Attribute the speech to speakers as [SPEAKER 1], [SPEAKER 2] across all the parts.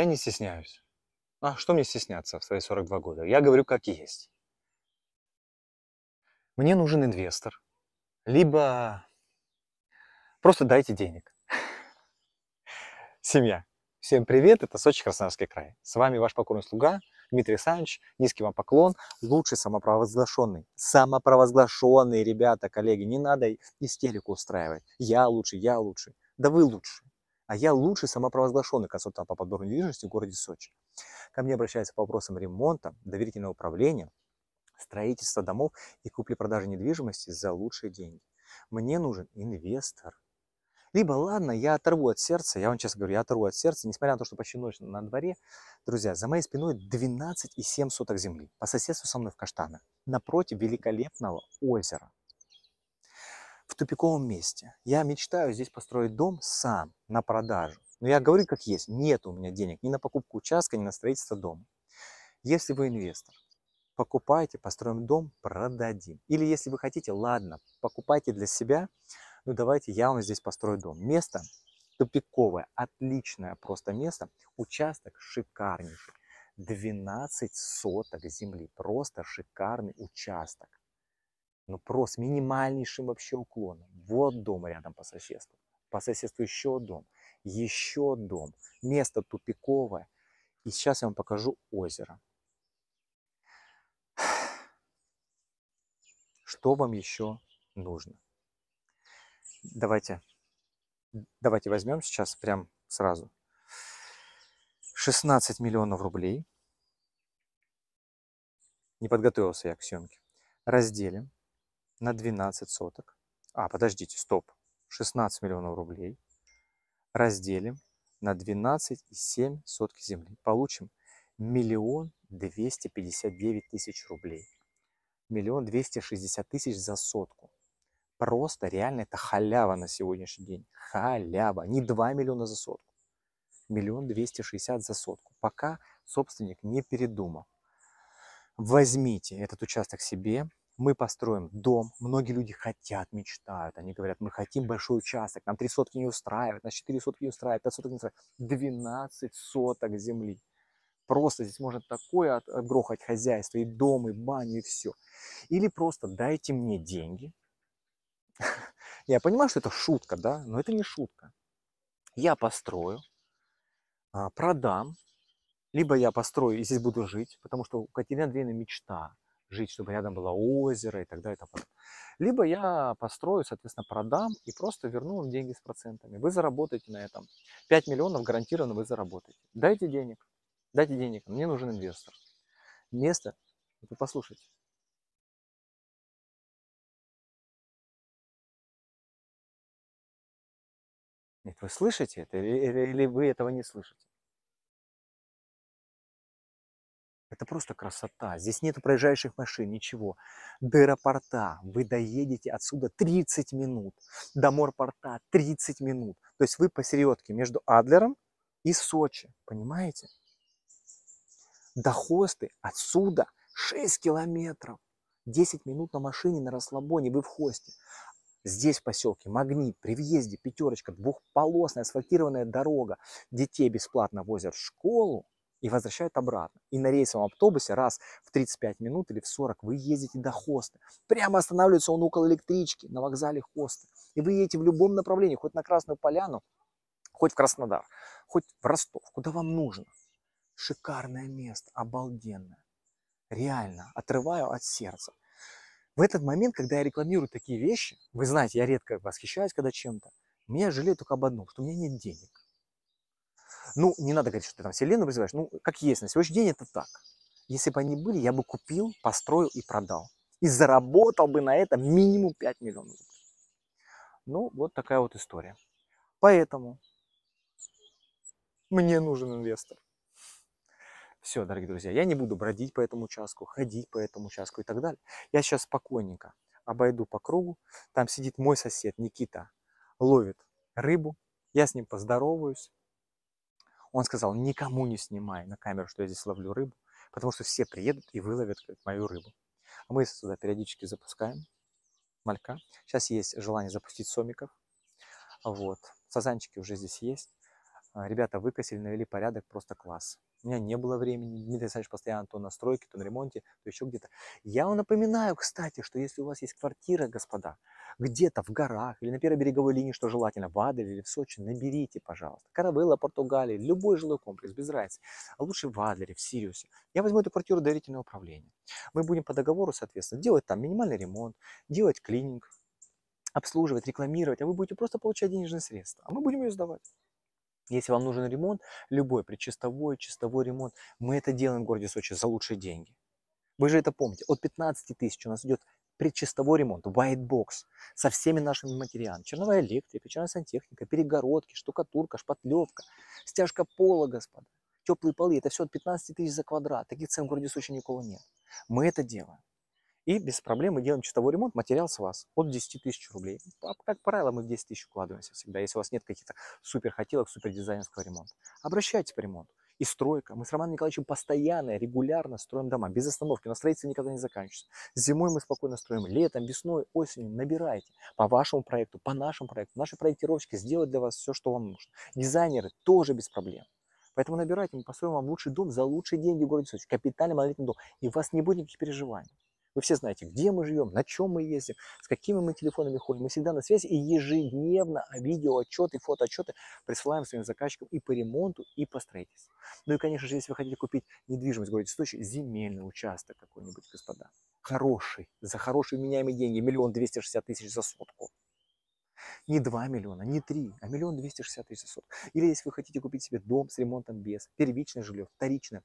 [SPEAKER 1] Я не стесняюсь. А что мне стесняться в свои 42 года? Я говорю, как есть. Мне нужен инвестор. Либо просто дайте денег. Семья. Всем привет, это Сочи, Краснодарский край. С вами ваш покорный слуга Дмитрий Александрович. Низкий вам поклон. Лучший самопровозглашенный. Самопровозглашенный, ребята, коллеги. Не надо истерику устраивать. Я лучше, я лучше. Да вы лучше а я лучший самопровозглашенный консультант по подбору недвижимости в городе Сочи. Ко мне обращаются по вопросам ремонта, доверительного управления, строительства домов и купли-продажи недвижимости за лучшие деньги. Мне нужен инвестор. Либо, ладно, я оторву от сердца, я вам сейчас говорю, я оторву от сердца, несмотря на то, что почти ночь на дворе, друзья, за моей спиной 12,7 соток земли, по соседству со мной в Каштанах, напротив великолепного озера в тупиковом месте. Я мечтаю здесь построить дом сам на продажу. Но я говорю как есть, нет у меня денег ни на покупку участка, ни на строительство дома. Если вы инвестор, покупайте, построим дом, продадим. Или если вы хотите, ладно, покупайте для себя, ну давайте я вам здесь построю дом. Место тупиковое, отличное просто место, участок шикарнейший. 12 соток земли, просто шикарный участок но просто минимальнейшим вообще уклоном. Вот дом рядом по соседству. По соседству еще дом, еще дом. Место тупиковое. И сейчас я вам покажу озеро. Что вам еще нужно? Давайте, давайте возьмем сейчас прям сразу. 16 миллионов рублей. Не подготовился я к съемке. Разделим на 12 соток. А, подождите, стоп. 16 миллионов рублей разделим на 12,7 сотки земли. Получим миллион двести пятьдесят девять тысяч рублей. Миллион двести шестьдесят тысяч за сотку. Просто реально это халява на сегодняшний день. Халява. Не 2 миллиона за сотку. Миллион двести шестьдесят за сотку. Пока собственник не передумал. Возьмите этот участок себе, мы построим дом. Многие люди хотят, мечтают. Они говорят, мы хотим большой участок, нам три сотки не устраивает, нас четыре сотки не устраивает, пять соток не устраивает. 12 соток земли. Просто здесь можно такое от, отгрохать хозяйство, и дом, и баню, и все. Или просто дайте мне деньги. Я понимаю, что это шутка, да, но это не шутка. Я построю, а, продам, либо я построю и здесь буду жить, потому что у Катерины Андреевны мечта – жить, чтобы рядом было озеро и так далее. И так далее. Либо я построю, соответственно, продам и просто верну вам деньги с процентами. Вы заработаете на этом. 5 миллионов гарантированно вы заработаете. Дайте денег. Дайте денег. Мне нужен инвестор. Место. Вы послушайте. Нет, вы слышите это или, или вы этого не слышите? Это просто красота. Здесь нет проезжающих машин, ничего. До аэропорта вы доедете отсюда 30 минут. До морпорта 30 минут. То есть вы посередке между Адлером и Сочи. Понимаете? До хосты отсюда 6 километров. 10 минут на машине на расслабоне, вы в хосте. Здесь в поселке Магнит, при въезде пятерочка, двухполосная асфальтированная дорога. Детей бесплатно возят в школу и возвращают обратно. И на рейсовом автобусе раз в 35 минут или в 40 вы ездите до хоста. Прямо останавливается он около электрички на вокзале хоста. И вы едете в любом направлении, хоть на Красную Поляну, хоть в Краснодар, хоть в Ростов, куда вам нужно. Шикарное место, обалденное. Реально, отрываю от сердца. В этот момент, когда я рекламирую такие вещи, вы знаете, я редко восхищаюсь когда чем-то, меня жалеет только об одном, что у меня нет денег. Ну, не надо говорить, что ты там вселенную призываешь. Ну, как есть, на сегодняшний день это так. Если бы они были, я бы купил, построил и продал. И заработал бы на это минимум 5 миллионов рублей. Ну, вот такая вот история. Поэтому мне нужен инвестор. Все, дорогие друзья, я не буду бродить по этому участку, ходить по этому участку и так далее. Я сейчас спокойненько обойду по кругу. Там сидит мой сосед Никита, ловит рыбу. Я с ним поздороваюсь он сказал, никому не снимай на камеру, что я здесь ловлю рыбу, потому что все приедут и выловят мою рыбу. А мы сюда периодически запускаем малька. Сейчас есть желание запустить сомиков. Вот. Сазанчики уже здесь есть. А, Ребята, выкосили, навели порядок, просто класс. У меня не было времени, Дмитрий Александрович постоянно то на стройке, то на ремонте, то еще где-то. Я вам напоминаю, кстати, что если у вас есть квартира, господа, где-то в горах или на первой береговой линии, что желательно, в Аделе или в Сочи, наберите, пожалуйста. Каравелла, Португалия, любой жилой комплекс, без разницы. А лучше в Адлере, в Сириусе. Я возьму эту квартиру доверительное управление. Мы будем по договору, соответственно, делать там минимальный ремонт, делать клининг, обслуживать, рекламировать, а вы будете просто получать денежные средства, а мы будем ее сдавать. Если вам нужен ремонт, любой, предчистовой, чистовой ремонт, мы это делаем в городе Сочи за лучшие деньги. Вы же это помните, от 15 тысяч у нас идет предчистовой ремонт, white box, со всеми нашими материалами. Черновая электрика, черновая сантехника, перегородки, штукатурка, шпатлевка, стяжка пола, господа, теплые полы. Это все от 15 тысяч за квадрат. Таких цен в городе Сочи никого нет. Мы это делаем. И без проблем мы делаем чистовой ремонт, материал с вас от 10 тысяч рублей. Как, правило, мы в 10 тысяч укладываемся всегда, если у вас нет каких-то супер хотелок, супер дизайнерского ремонта. Обращайтесь по ремонту. И стройка. Мы с Романом Николаевичем постоянно, регулярно строим дома, без остановки. У нас строительство никогда не заканчивается. Зимой мы спокойно строим, летом, весной, осенью. Набирайте по вашему проекту, по нашему проекту. Наши проектировщики сделают для вас все, что вам нужно. Дизайнеры тоже без проблем. Поэтому набирайте, мы построим вам лучший дом за лучшие деньги в городе Сочи. Капитальный монолитный дом. И у вас не будет никаких переживаний. Вы все знаете, где мы живем, на чем мы ездим, с какими мы телефонами ходим. Мы всегда на связи и ежедневно видеоотчеты, фотоотчеты присылаем своим заказчикам и по ремонту, и по строительству. Ну и, конечно же, если вы хотите купить недвижимость в городе Сочи, земельный участок какой-нибудь, господа, хороший, за хорошие меняемые деньги, миллион двести шестьдесят тысяч за сотку. Не 2 миллиона, не 3, а миллион двести шестьдесят тысяч за сотку. Или если вы хотите купить себе дом с ремонтом без, первичное жилье, вторичное,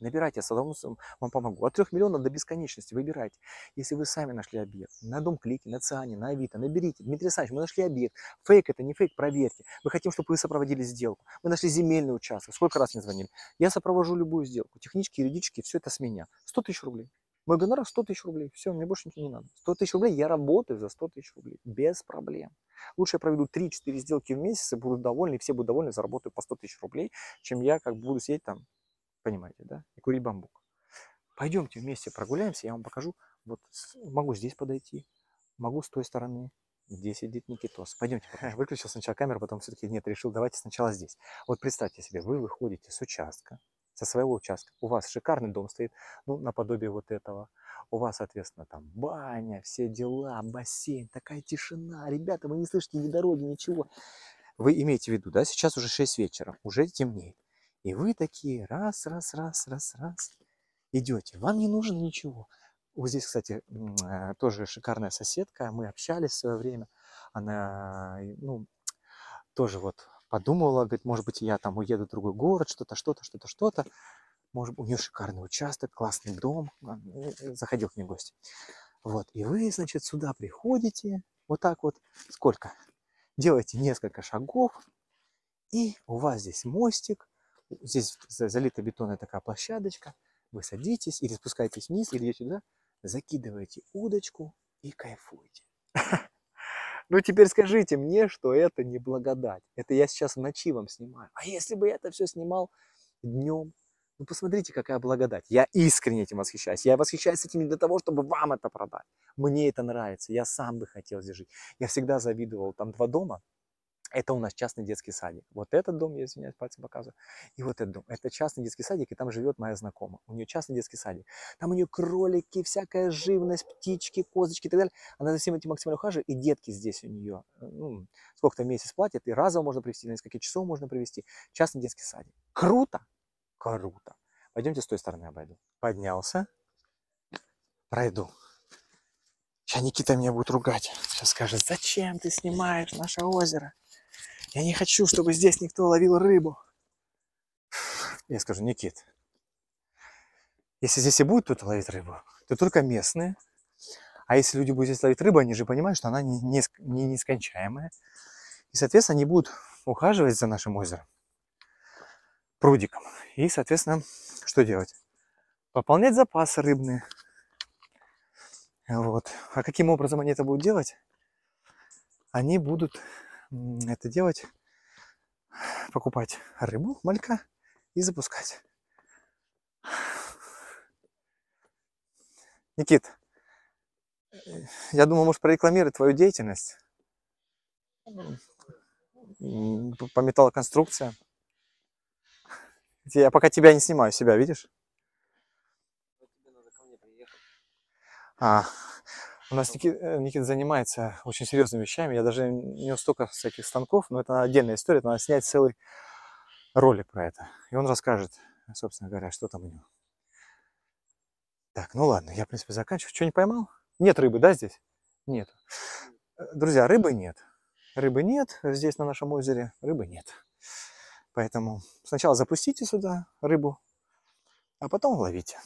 [SPEAKER 1] Набирайте, я с вам помогу. От 3 миллионов до бесконечности выбирайте. Если вы сами нашли объект, на дом клики, на ЦИАНе, на Авито, наберите. Дмитрий Александрович, мы нашли объект. Фейк это, не фейк, проверьте. Мы хотим, чтобы вы сопроводили сделку. Мы нашли земельный участок. Сколько раз мне звонили? Я сопровожу любую сделку. Технически, юридически, все это с меня. 100 тысяч рублей. Мой гонорар 100 тысяч рублей. Все, мне больше ничего не надо. 100 тысяч рублей, я работаю за 100 тысяч рублей. Без проблем. Лучше я проведу 3-4 сделки в месяц и буду довольны, и все будут довольны, заработаю по 100 тысяч рублей, чем я как буду сидеть там Понимаете, да? И курить бамбук. Пойдемте вместе прогуляемся, я вам покажу. Вот могу здесь подойти, могу с той стороны. Здесь сидит Никитос. Пойдемте, выключил сначала камеру, потом все-таки нет, решил, давайте сначала здесь. Вот представьте себе, вы выходите с участка, со своего участка. У вас шикарный дом стоит, ну, наподобие вот этого. У вас, соответственно, там баня, все дела, бассейн, такая тишина. Ребята, вы не слышите ни дороги, ничего. Вы имеете в виду, да, сейчас уже 6 вечера, уже темнеет. И вы такие раз, раз, раз, раз, раз идете. Вам не нужно ничего. Вот здесь, кстати, э, тоже шикарная соседка. Мы общались в свое время. Она, ну, тоже вот подумала, говорит, может быть, я там уеду в другой город, что-то, что-то, что-то, что-то. Может, у нее шикарный участок, классный дом. Заходил к ней гости. Вот, и вы, значит, сюда приходите, вот так вот, сколько? Делаете несколько шагов, и у вас здесь мостик, Здесь залита бетонная такая площадочка. Вы садитесь или спускаетесь вниз, или идете туда, закидываете удочку и кайфуете. Ну теперь скажите мне, что это не благодать. Это я сейчас ночи вам снимаю. А если бы я это все снимал днем? Ну посмотрите, какая благодать. Я искренне этим восхищаюсь. Я восхищаюсь этим не для того, чтобы вам это продать. Мне это нравится. Я сам бы хотел здесь жить. Я всегда завидовал. Там два дома, это у нас частный детский садик. Вот этот дом, я извиняюсь, пальцем показываю. И вот этот дом. Это частный детский садик, и там живет моя знакомая. У нее частный детский садик. Там у нее кролики, всякая живность, птички, козочки и так далее. Она за всем этим максимально ухаживает, и детки здесь у нее. Ну, сколько-то месяц платят, и разово можно привести, на несколько часов можно привести. Частный детский садик. Круто! Круто! Пойдемте с той стороны обойду. Поднялся. Пройду. Сейчас Никита меня будет ругать. Сейчас скажет, зачем ты снимаешь наше озеро? Я не хочу, чтобы здесь никто ловил рыбу. Я скажу, Никит, если здесь и будет кто-то ловить рыбу, то только местные. А если люди будут здесь ловить рыбу, они же понимают, что она не, не, не нескончаемая. И, соответственно, они будут ухаживать за нашим озером, прудиком. И, соответственно, что делать? Пополнять запасы рыбные. Вот. А каким образом они это будут делать? Они будут это делать, покупать рыбу, малька и запускать. Никит, я думаю, может прорекламировать твою деятельность по металлоконструкциям. Я пока тебя не снимаю, себя видишь? А, у нас Никит, э, Никит занимается очень серьезными вещами. Я даже не столько всяких станков, но это отдельная история. Это надо снять целый ролик про это. И он расскажет, собственно говоря, что там у него. Так, ну ладно, я, в принципе, заканчиваю. Что не поймал? Нет рыбы, да, здесь? Нет. Друзья, рыбы нет. Рыбы нет здесь, на нашем озере. Рыбы нет. Поэтому сначала запустите сюда рыбу, а потом ловите.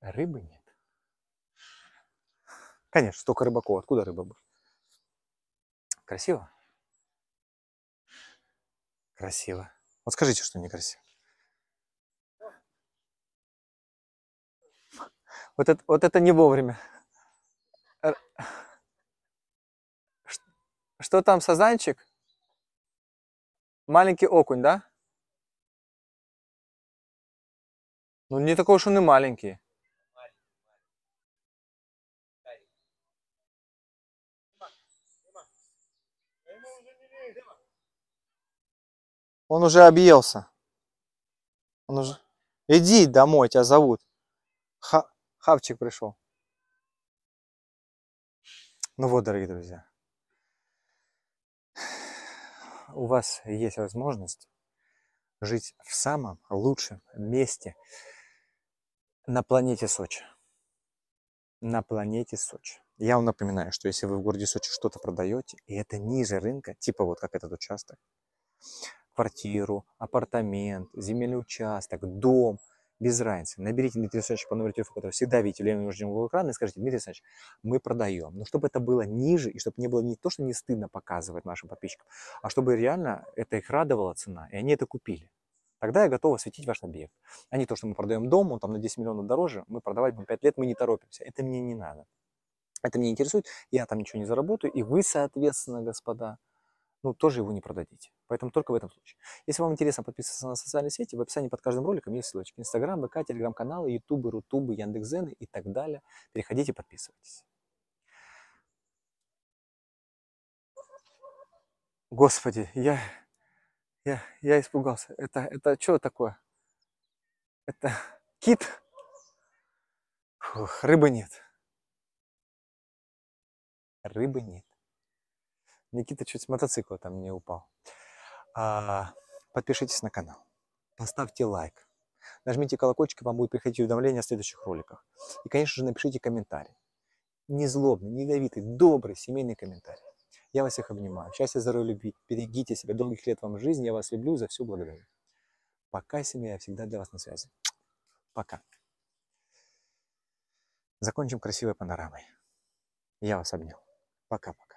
[SPEAKER 1] Рыбы нет. Конечно, столько рыбаков. Откуда рыба была? Красиво? Красиво. Вот скажите, что некрасиво. Вот это, вот это не вовремя. Что, что там, сазанчик? Маленький окунь, да? Ну, не такой уж он и маленький. Он уже объелся. Он уже... Иди домой, тебя зовут. Ха... Хавчик пришел. Ну вот, дорогие друзья. У вас есть возможность жить в самом лучшем месте на планете Сочи. На планете Сочи. Я вам напоминаю, что если вы в городе Сочи что-то продаете, и это ниже рынка, типа вот как этот участок, квартиру, апартамент, земельный участок, дом, без разницы. Наберите Дмитрий Александровича по номеру телефона, который всегда видите левым нижнем углу экрана, и скажите, Дмитрий Александрович, мы продаем. Но чтобы это было ниже, и чтобы не было не то, что не стыдно показывать нашим подписчикам, а чтобы реально это их радовала цена, и они это купили. Тогда я готов осветить ваш объект. А не то, что мы продаем дом, он там на 10 миллионов дороже, мы продавать будем 5 лет, мы не торопимся. Это мне не надо это меня интересует, я там ничего не заработаю, и вы, соответственно, господа, ну, тоже его не продадите. Поэтому только в этом случае. Если вам интересно подписываться на социальные сети, в описании под каждым роликом есть ссылочки. Инстаграм, ВК, Телеграм-каналы, Ютубы, Рутубы, Яндекс.Зены и так далее. Переходите, подписывайтесь. Господи, я, я, я испугался. Это, это что такое? Это кит? Фух, рыбы нет рыбы нет. Никита чуть с мотоцикла там не упал. А, подпишитесь на канал, поставьте лайк, нажмите колокольчик, и вам будет приходить уведомление о следующих роликах. И, конечно же, напишите комментарий. Не злобный, не ядовитый, добрый семейный комментарий. Я вас всех обнимаю. Счастья, здоровья, любви. Берегите себя. Долгих лет вам жизни. Я вас люблю. За все благодарю. Пока, семья. Я всегда для вас на связи. Пока. Закончим красивой панорамой. Я вас обнял. Пока-пока.